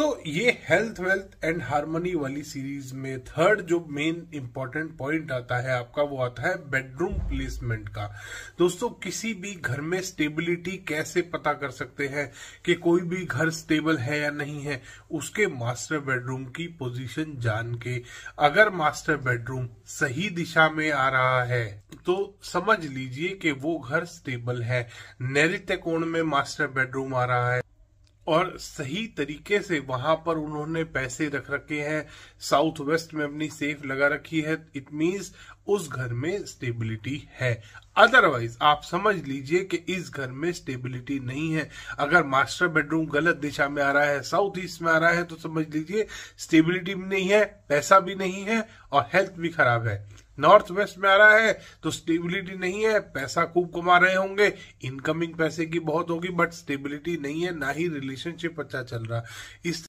तो ये health wealth and harmony वाली सीरीज में थर्ड जो मेन इंपॉर्टेंट पॉइंट आता है आपका वो आता है बेडरूम प्लेसमेंट का दोस्तों किसी भी घर में स्टेबिलिटी कैसे पता कर सकते हैं कि कोई भी घर स्टेबल है या नहीं है उसके मास्टर बेडरूम की पोजीशन जान के अगर मास्टर बेडरूम सही दिशा में आ रहा है तो समझ लीजिए कि वो घर स्टेबल है नैरित्य कोण में मास्टर बेडरूम आ रहा है और सही तरीके से वहां पर उन्होंने पैसे रख रखे हैं साउथ वेस्ट में अपनी सेफ लगा रखी है इट मीन्स उस घर में स्टेबिलिटी है अदरवाइज आप समझ लीजिए कि इस घर में स्टेबिलिटी नहीं है अगर मास्टर बेडरूम गलत दिशा में आ रहा है साउथ ईस्ट में आ रहा है तो समझ लीजिए स्टेबिलिटी भी नहीं है पैसा भी नहीं है और हेल्थ भी खराब है नॉर्थ वेस्ट में आ रहा है तो स्टेबिलिटी नहीं है पैसा खूब कमा रहे होंगे इनकमिंग पैसे की बहुत होगी बट स्टेबिलिटी नहीं है ना ही रिलेशनशिप अच्छा चल रहा इस